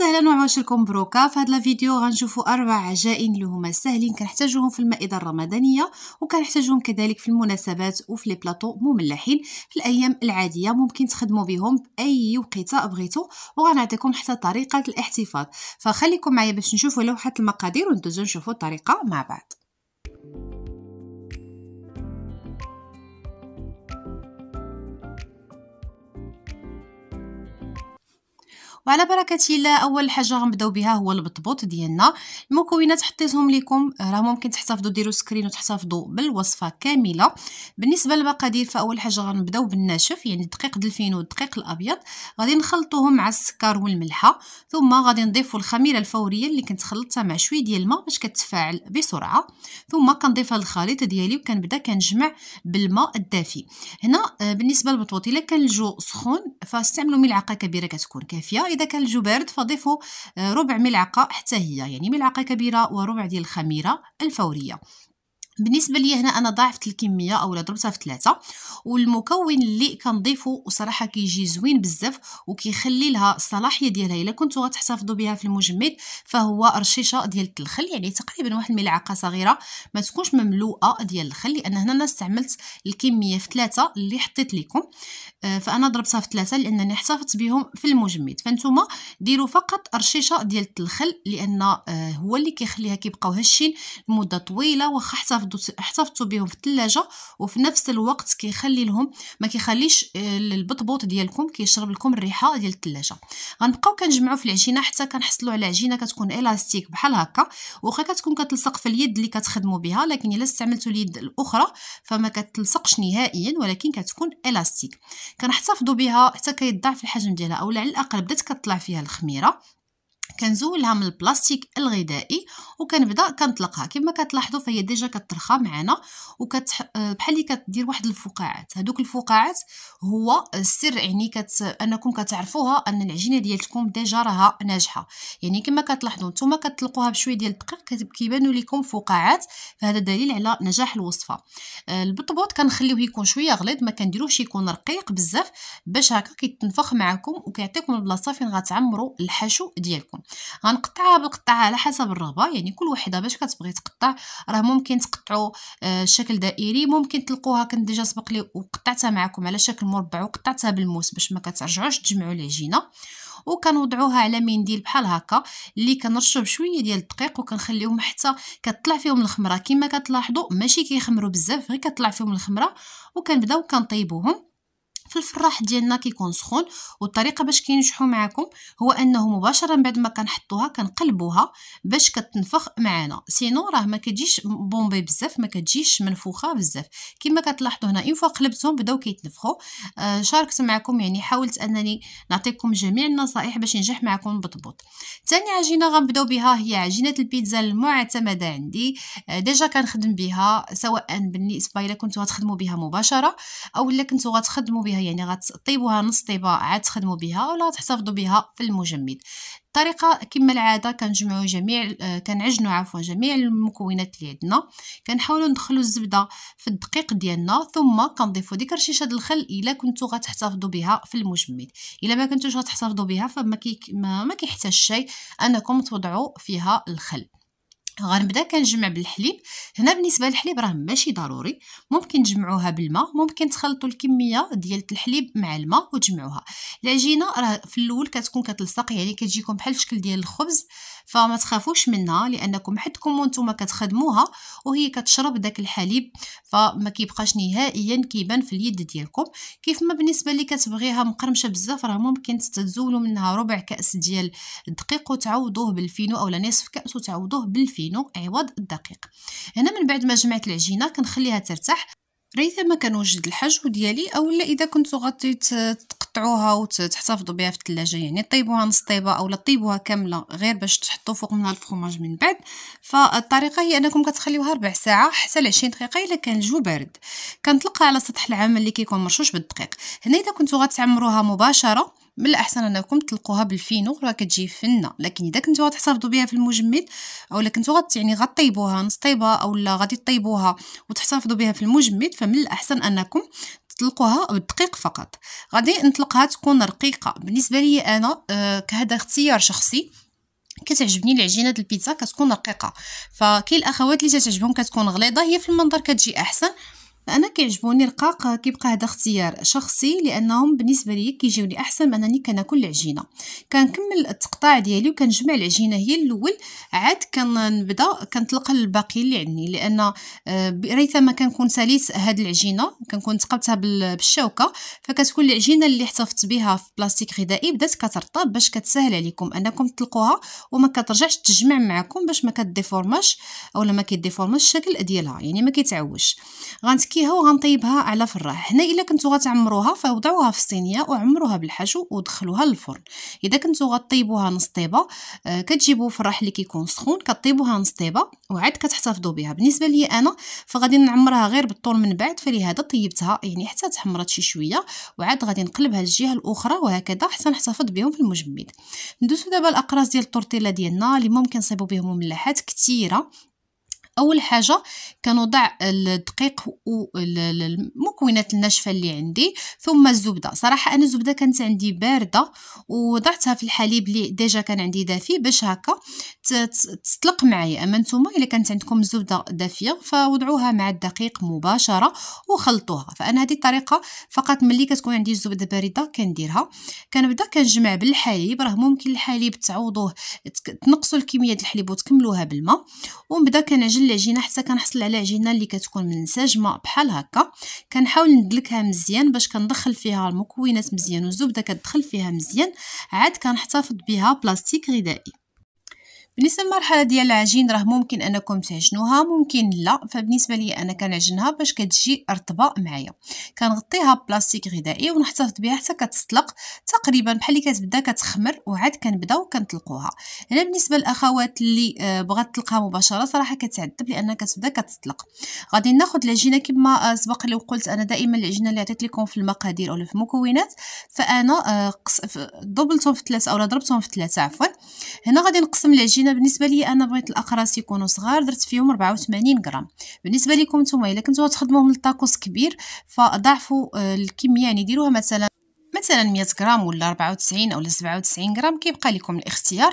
وسهلا وعواشركم بروكا في هذا الفيديو غنشوفوا اربع عجائن اللي هما ساهلين كنحتاجوهم في المائده الرمضانيه وكنحتاجوهم كذلك في المناسبات وفي لي بلاطو مملحين في الايام العاديه ممكن تخدموا بهم باي وقيته بغيتو وغنعطيكم حتى طريقه الاحتفاظ فخليكم معايا باش نشوفوا لوحه المقادير وندوزو نشوفوا الطريقه مع بعض وعلى بركه الله اول حاجه غنبداو بها هو البطبوط ديالنا المكونات حطيتهم لكم راه ممكن تحتفظوا ديروا سكرين وتحتفظوا بالوصفه كامله بالنسبه للمقادير فاول حاجه غنبداو بالناشف يعني الدقيق دلفين والدقيق الابيض غادي نخلطوهم مع السكر والملحه ثم غادي نضيفوا الخميره الفوريه اللي كنت خلطتها مع شويه ديال الماء باش كتفاعل بسرعه ثم كنضيفها الخليط ديالي وكنبدا كنجمع بالماء الدافي هنا آه، بالنسبه للبطبوط الا كان الجو سخون فاستعملوا ملعقه كبيره كتكون كافيه إذا كان الجبرد فضيفوا آه، ربع ملعقة حتى هي يعني ملعقة كبيرة وربع ديال الخميرة الفورية بالنسبه لي هنا انا ضاعفت الكميه اولا ضربتها في ثلاثة والمكون اللي كنضيفو وصراحه كيجي زوين بزاف وكيخلي لها الصلاحيه ديالها الا كنتو غتحتفظوا بها في المجمد فهو رشيشه ديال الخل يعني تقريبا واحد الملعقه صغيره ما تكونش مملوءه ديال الخل لان هنا انا استعملت الكميه في ثلاثة اللي حطيت لكم آه، فانا ضربتها في ثلاثة لانني احتفظت بهم في المجمد فانتوما ديروا فقط رشيشه ديال الخل لان آه، هو اللي كيخليها كيبقاو هشين لمده طويله واخا تاخذوا احتفظوا بهم في الثلاجه وفي نفس الوقت كيخلي لهم ما كيخليش آه، البطبوط ديالكم كيشرب لكم الريحه ديال الثلاجه غنبقاو كنجمعوا في العجينه حتى كنحصلوا على عجينه كتكون الاستيك بحال هكا واخا كتكون كتلصق في اليد اللي كتخدموا بها لكن الا استعملتوا اليد الاخرى فما كتلصقش نهائيا ولكن كتكون الاستيك كنحتفظوا بها حتى كيضاعف الحجم ديالها اولا على الاقل بدات كطلع فيها الخميره كنزولها من البلاستيك الغذائي وكنبدا كنطلقها كما كتلاحظوا فهي ديجا كترخى معنا وكتح آه، بحال اللي كدير واحد الفقاعات هذوك الفقاعات هو السر يعني كت... انكم كتعرفوها ان العجينه ديالكم ديجا راها ناجحه يعني كما كتلاحظوا نتوما كتطلقوها بشويه ديال الدقيق كيبانوا لكم فقاعات فهذا دليل على نجاح الوصفه آه، البطبوط كنخليوه يكون شويه غليظ ما كنديروهش يكون رقيق بزاف باش هكا كيتنفخ معكم وكيعطيكم البلاصه فين غتعمروا الحشو ديالكم تكون غنقطعها بالقطعه على حسب الرغبه يعني كل وحده باش كتبغي تقطع راه ممكن تقطعوا آه، شكل دائري ممكن تلقوها كنت ديجا سبق لي وقطعتها معكم على شكل مربع وقطعتها بالموس باش ما كترجعوش تجمعوا العجينه وكنوضعوها على منديل بحال هكا اللي كنرشوا بشويه ديال الدقيق وكنخليهم حتى كطلع فيهم الخمره كما كتلاحظوا ماشي كيخمروا بزاف غير كطلع فيهم الخمره وكنبداو كنطيبوهم الفراح ديالنا كيكون سخون والطريقه باش كينجحوا معكم هو انه مباشره من بعد ما كنحطوها كنقلبوها باش كتنفخ معنا سينو راه ما كتجيش بومبي بزاف ما كتجيش منفوخه بزاف كما كتلاحظوا هنا اون فوا قلبتهم بداو كيتنفخوا آه شاركت معكم يعني حاولت انني نعطيكم جميع النصائح باش ينجح معكم بطبوط ثاني عجينه غنبداو بها هي عجينه البيتزا المعتمده عندي آه ديجا كنخدم بها سواء بالنسبه الا كنتو غتخدموا بها مباشره او الا كنتو غتخدموا بها يعني غتطيبوها نص طيبه عاد تخدموا بها ولا تحتفظوا بها في المجمد الطريقه كما العاده كنجمعوا جميع آه، كنعجنوا عفوا جميع المكونات اللي عندنا كنحاولوا ندخلوا الزبده في الدقيق ديالنا ثم كنضيفوا ديك رشيشه الخل الا كنتو غتحتفظوا بها في المجمد الا ما كنتوش غتحتفظوا بها فما كي ما, ما كيحتاج شيء انكم توضعوا فيها الخل غنبدا كنجمع بالحليب هنا بالنسبه للحليب راه ماشي ضروري ممكن تجمعوها بالماء ممكن تخلطوا الكميه ديال الحليب مع الماء وتجمعوها العجينه راه في الاول كتكون كتلصق يعني كتجيكم بحال الشكل ديال الخبز فما تخافوش منها لانكم حدكم وانتم كتخدموها وهي كتشرب داك الحليب فما كيبقاش نهائيا كيبان في اليد ديالكم كيف ما بالنسبه اللي كتبغيها مقرمشه بزاف راه ممكن تتزولوا منها ربع كاس ديال الدقيق وتعوضوه بالفينو اولا نصف كاس وتعوضوه بالفينو عوض الدقيق هنا من بعد ما جمعت العجينه كنخليها ترتاح ريثما كنوجد الحشو ديالي اولا اذا كنتو غادي تقطعوها وتحتفظوا بها في الثلاجه يعني طيبوها نص طيبه اولا طيبوها كامله غير باش تحطوا فوق منها الفرماج من بعد فالطريقه هي انكم كتخليوها ربع ساعه حتى ل 20 دقيقه الا كان الجو بارد كنطلقها على سطح العمل اللي كيكون مرشوش بالدقيق هنا اذا كنتو غتعمروها مباشره من الاحسن انكم تلقوها بالفينو راه كتجي فنه لكن اذا كنتو غتحتفظوا بها في المجمد اولا كنتو غت يعني غطيبوها نص طيبه اولا غادي طيبوها وتحتفظوا بها في المجمد فمن الاحسن انكم تطلقوها بالدقيق فقط غادي نطلقها تكون رقيقه بالنسبه لي انا آه، كهذا اختيار شخصي كتعجبني العجينه ديال البيتزا كتكون رقيقه فكاين الاخوات اللي تعجبهم كتكون غليظه هي في المنظر كتجي احسن انا كيعجبوني الرقاق كيبقى هذا اختيار شخصي لانهم بالنسبه لي كيجيوني احسن من انني كناكل العجينه كنكمل التقطاع ديالي وكنجمع العجينه هي الاول عاد كنبدا كنطلق الباقي اللي عندي لان آه، ريثما كنكون ساليت هاد العجينه كنكون تقبتها بالشوكه فكتكون العجينه اللي احتفظت بها في بلاستيك غذائي بدات كترطب باش كتسهل عليكم انكم تطلقوها وما كترجعش تجمع معكم باش ما كديفورماش اولا ما كيديفورماش الشكل ديالها يعني ما كيتعوش غنتك غنحكيها وغنطيبها على فراح هنا الا كنتو غتعمروها فوضعوها في الصينيه وعمروها بالحشو ودخلوها للفرن اذا كنتو غطيبوها نص طيبه آه، كتجيبوا فراح اللي كيكون سخون كطيبوها نص طيبه وعاد كتحتفظوا بها بالنسبه لي انا فغادي نعمرها غير بالطول من بعد فلهذا طيبتها يعني حتى تحمرت شي شويه وعاد غادي نقلبها للجهه الاخرى وهكذا حتى نحتفظ بهم في المجمد ندوزو دابا الاقراص ديال التورتيلا ديالنا اللي ممكن نصيبو بهم مملحات كثيره اول حاجه كنوضع الدقيق والمكونات الناشفه اللي عندي ثم الزبده صراحه انا الزبده كانت عندي بارده وضعتها في الحليب اللي ديجا كان عندي دافي باش هكا تطلق معايا اما نتوما الا كانت عندكم الزبده دافيه فوضعوها مع الدقيق مباشره وخلطوها فانا هذه الطريقه فقط ملي كتكون عندي الزبده بارده كنديرها كنبدا كنجمع بالحليب راه ممكن الحليب تعوضوه تنقصوا الكميه الحليب وتكملوها بالماء ونبدا كنعجن العجينه حتى كنحصل على عجينه اللي كتكون منسجمه بحال هكا كنحاول ندلكها مزيان باش كندخل فيها المكونات مزيان والزبده كتدخل فيها مزيان عاد كنحتفظ بها بلاستيك غذائي بالنسبه للمرحله ديال العجين راه ممكن انكم تعجنوها ممكن لا فبالنسبه لي انا كنعجنها باش كتجي رطبه معايا كنغطيها ببلاستيك غذائي ونحتفظ بها حتى كتسلق تقريبا بحال اللي كتبدا كتخمر وعاد كنبداو كنطلقوها هنا بالنسبه للاخوات اللي آه، بغات تطلقها مباشره صراحه كتعذب لانها كتبدا كتسلق غادي ناخذ العجينه كما آه، سبق لي وقلت انا دائما العجينه اللي عطيت لكم في المقادير او في المكونات فانا آه، قص... في ثلاثه او ضربتهم في ثلاثه عفوا هنا غادي نقسم العجينه انا بالنسبه لي انا بغيت الاقراص يكونوا صغار درت فيهم 84 غرام بالنسبه لكم نتوما الا كنتو تخدموهم للطاكوس كبير فضعفوا آه، الكميه يعني ديروها مثلا مثلا 100 غرام ولا 94 اولا 97 غرام كيبقى لكم الاختيار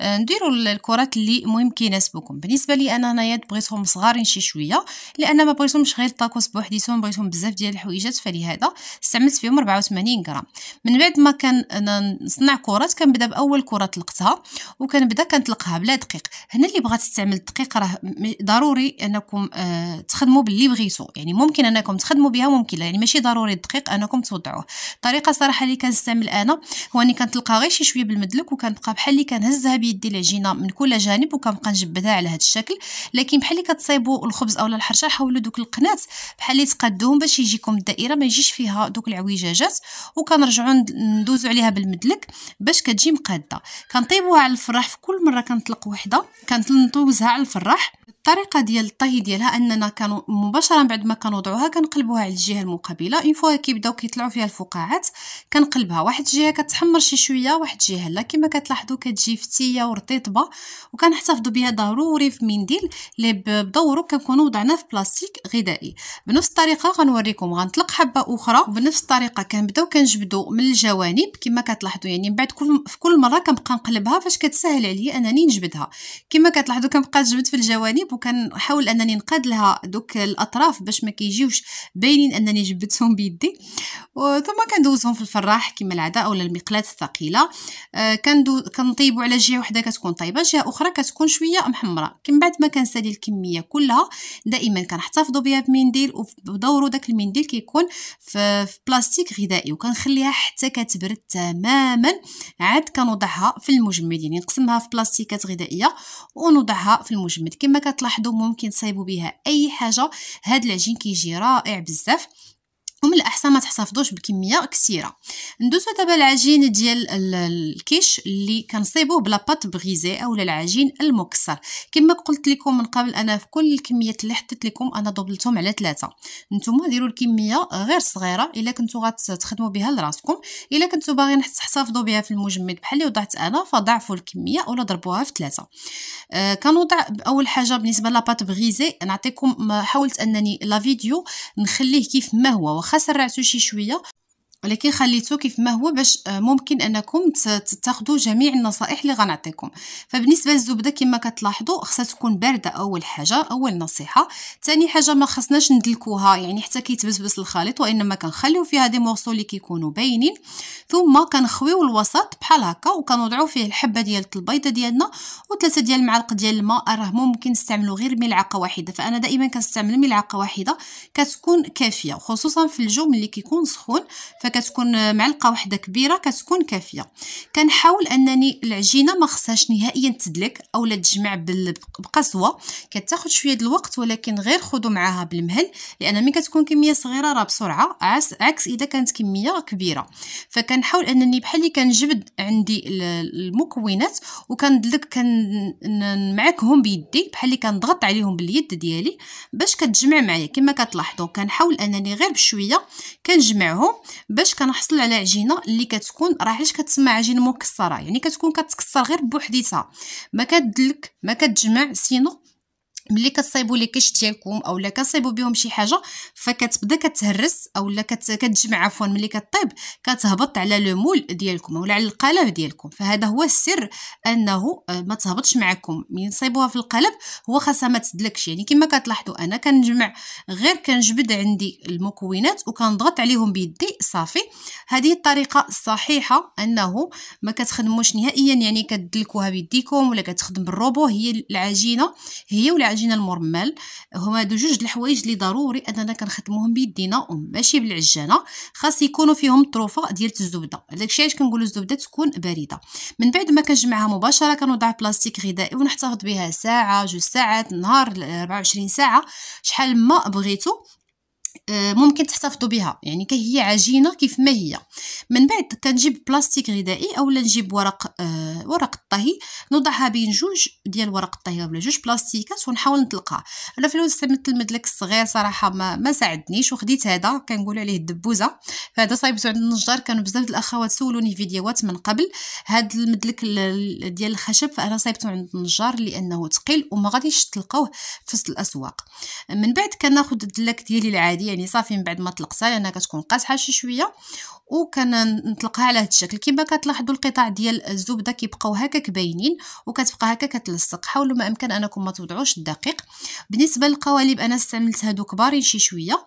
آه، نديروا الكرات اللي مهم كيناسبوكم بالنسبه لي انا هنايا بغيتهم صغارين شي شويه لان ما بغيتهمش غير الطاكوس بوحديتهم بغيتهم بزاف ديال الحويجات فلهذا استعملت فيهم 84 غرام من بعد ما كنصنع كرات كنبدا باول كره طلقتها وكنبدا كنطلقها بلا دقيق هنا اللي بغات تستعمل الدقيق راه ضروري انكم آه تخدموا باللي بغيتو يعني ممكن انكم تخدموا بها ممكن يعني ماشي ضروري الدقيق انكم توضعوه طريقه الصراحه اللي كنستعمل انا هو اني كنطلقها غير شي شويه بالمدلك وكنبقى بحال اللي كنهزها بيدي العجينه من كل جانب وكنبقى نجبدها على هذا الشكل لكن بحال اللي كتصايبوا الخبز اولا الحرشه حاولوا دوك القنات بحال اللي تقادوهم باش يجيكم الدائره ما يجيش فيها دوك العويجاجات وكنرجعوا ندوزو عليها بالمدلك باش كتجي مقاده كنطيبوها على الفراح في كل مره كنطلق وحده كنطوزها على الفراح الطريقه ديال الطهي ديالها اننا كانوا مباشره بعد ما كنوضعوها كنقلبوها على الجهه المقابله اون فوا كيبداو كيطلعوا فيها الفقاعات كنقلبها واحد الجهه كتحمر شي شويه واحد الجهه لا كما كتلاحظوا كتجي فتيه ورطيبه وكنحتفظوا بها ضروري في منديل اللي بدورو كنكونوا وضعناه في بلاستيك غذائي بنفس الطريقه غنوريكم غنطلق حبه اخرى بنفس الطريقه كنبداو كنجبدوا من الجوانب كما كتلاحظوا يعني من بعد في كل مره كنبقى نقلبها فاش كتسهل عليا انني نجبدها كما كتلاحظوا كنبقى نجبد في الجوانب وكنحاول انني نقاد لها دوك الاطراف باش ما كيجيوش باينين انني جبدتهم بيدي ثم كندوزهم في الفراح كما العاده اولا المقلاه الثقيله آه، كندو كنطيبو على جهه وحده كتكون طايبه جهه اخرى كتكون شويه محمره من بعد ما كنسالي الكميه كلها دائما كنحتفظوا بها بمنديل ودوروا داك المنديل كيكون في, في بلاستيك غذائي وكنخليها حتى كتبرد تماما عاد كنوضعها في المجمد يعني نقسمها في بلاستيكات غذائيه ونوضعها في المجمد كما كتلاحظوا ممكن تصايبوا بها اي حاجه هاد العجين كيجي رائع بزاف ومن الاحسن ما تحتفظوش بكميه كثيره ندوزو دابا العجين ديال الكيش اللي كنصيبوه بلا بات بغيزي اولا العجين المكسر كما قلت لكم من قبل انا في كل الكميات اللي حطيت لكم انا دوبلتهم على ثلاثة نتوما ديروا الكميه غير صغيره الا كنتو غتخدموا بها لراسكم الا كنتو باغيين تحتفظوا بها في المجمد بحال اللي وضعت انا فضعفوا الكميه ولا ضربوها في ثلاثة آه كنوضع اول حاجه بالنسبه بات بغيزي نعطيكم حاولت انني لا فيديو نخليه كيف ما هو واخا خاص راسو شي شويه ولكن خليته كيف ما هو باش آه، ممكن انكم تاخذوا جميع النصائح اللي غنعطيكم فبالنسبه للزبده كما كتلاحظوا خصها تكون بارده اول حاجه اول نصيحه ثاني حاجه ما خصناش ندلكوها يعني حتى كيتبسبس الخليط وانما كنخليو فيها دي مورسو اللي كيكونوا باينين ثم كنخويو الوسط بحال هكا وكنوضعوا فيه الحبه ديال البيضه ديالنا وثلاثه ديال المعالق ديال الماء راه ممكن نستعملوا غير ملعقه واحده فانا دائما كنستعمل ملعقه واحده كتكون كافيه خصوصا في الجو ملي كيكون سخون كتكون معلقه واحده كبيره كتكون كافيه كنحاول انني العجينه ما خصهاش نهائيا تدلك اولا تجمع بقسوه كتاخد شويه الوقت ولكن غير خذوا معاها بالمهل لان ملي كتكون كميه صغيره راه بسرعه عكس اذا كانت كميه كبيره فكنحاول انني بحال اللي كنجبد عندي المكونات وكندلك كنمعكهم بيدي بحال اللي كنضغط عليهم باليد ديالي باش كتجمع معايا كما كتلاحظوا كنحاول انني غير بشويه كنجمعهم باش باش كنحصل على عجينه اللي كتكون راه علاش كتسمى عجينه مكسره يعني كتكون كتكسر غير بوحديتها ما كدلك ما كتجمع سينو ملي كتصايبوا لي كيش ديالكم اولا كتصايبوا بهم شي حاجه فكتبدا كتهرس اولا كتجمع عفوا ملي كطيب كتهبط على لو مول ديالكم اولا على القالب ديالكم فهذا هو السر انه آه، ما تهبطش معكم من نصايبوها في القالب هو خاصها ما تدلكش يعني كما كتلاحظوا انا كنجمع غير كنجبد عندي المكونات وكنضغط عليهم بيدي صافي هذه الطريقه الصحيحه انه ما كتخدموش نهائيا يعني كدلكوها بيديكم ولا كتخدم بالروبو هي العجينه هي ولا العجينه المرمل هما دو جوج الحوايج اللي ضروري اننا كنخدموهم بيدينا ماشي بالعجانه خاص يكونوا فيهم طروفه ديال الزبده داكشي علاش كنقولوا الزبده تكون بارده من بعد ما كنجمعها مباشره كنوضع بلاستيك غذائي ونحتفظ بها ساعه جوج ساعات نهار 24 ساعه شحال ما بغيتو آه، ممكن تحتفظوا بها يعني كهي عجينه كيف ما هي من بعد كنجيب بلاستيك غذائي اولا نجيب ورق آه ورق الطهي نوضعها بين جوج ديال ورق الطهي ولا جوج بلاستيكات ونحاول نطلقها انا في الاول استعملت المدلك الصغير صراحه ما, ما ساعدنيش وخديت هذا كنقول عليه الدبوزه فهذا صايبته عند النجار كانوا بزاف الاخوات سولوني فيديوهات من قبل هذا المدلك ديال الخشب فانا صايبته عند النجار لانه ثقيل وما غاديش تلقوه في الاسواق من بعد كناخذ الدلاك ديالي العادي ديالي صافي من بعد ما طلقتها لانها كتكون قاصحه شي شويه وكنطلقها على هذا الشكل كما كتلاحظوا القطع ديال الزبده كيبقاو هكاك باينين وكتبقى هكا كتلصق حاولوا ما امكن انكم ما توضعوش الدقيق بالنسبه للقوالب انا استعملت هادو كبارين شي شويه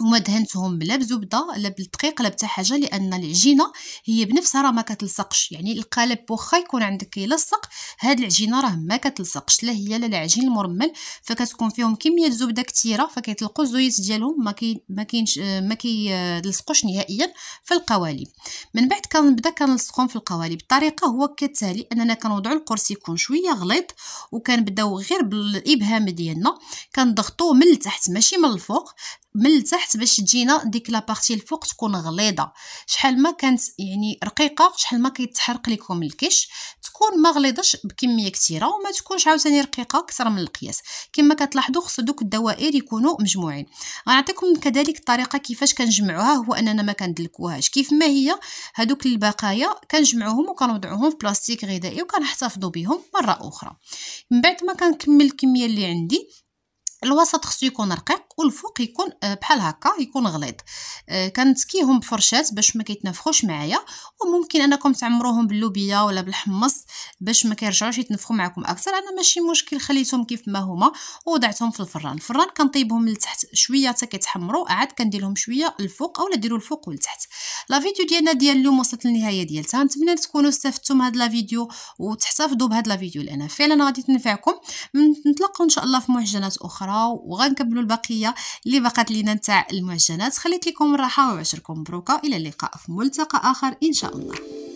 وما دهنتهم لا بزبده لا بالدقيق لا بتا حاجه لان العجينه هي بنفسها راه ما كتلصقش يعني القالب واخا يكون عندك يلصق هاد العجينه راه ما كتلصقش لا هي لا العجين المرمل فكتكون فيهم كميه زبده كثيره فكيطلقوا الزيوت ديالهم ما كي ما كاينش ما كيلصقوش نهائيا في القوالب من بعد كنبدا كنلصقهم في القوالب الطريقه هو كالتالي اننا كنوضعوا القرص يكون شويه غليظ وكنبداو غير بالابهام ديالنا كنضغطوه من التحت ماشي من الفوق من التحت باش تجينا ديك بارتي الفوق تكون غليظه شحال ما كانت يعني رقيقه شحال ما كيتحرق لكم الكش تكون ما غليظش بكميه كثيره وما تكونش عاوتاني رقيقه اكثر من القياس كما كتلاحظوا خص دوك الدوائر يكونوا مجموعين غنعطيكم كذلك الطريقه كيفاش كنجمعوها هو اننا ما كندلكوهاش كيف ما هي هذوك البقايا كنجمعوهم وكنوضعوهم في بلاستيك غذائي وكنحتفظوا بهم مره اخرى من بعد ما كنكمل الكميه اللي عندي الوسط خصو يكون رقيق والفوق يكون آه، بحال هكا يكون غليظ آه، كنتكيهم بفرشات باش ما كيتنفخوش معايا وممكن انكم تعمروهم باللوبيا ولا بالحمص باش ما كيرجعوش يتنفخوا معكم اكثر انا ماشي مشكل خليتهم كيف ما هما ووضعتهم في الفران الفران كنطيبهم لتحت شويه حتى كيتحمروا عاد كندير لهم شويه الفوق اولا ديروا الفوق والتحت لا فيديو ديالنا ديال اليوم وصلت للنهايه ديالتها نتمنى تكونوا استفدتوا من هاد لا فيديو وتحتفظوا بهاد لا فيديو لان فعلا غادي تنفعكم نتلاقاو ان شاء الله في معجنات اخرى اخرى وغنكملوا البقيه اللي بقات لينا نتاع المعجنات خليت لكم الراحه وعشركم مبروكه الى اللقاء في ملتقى اخر ان شاء الله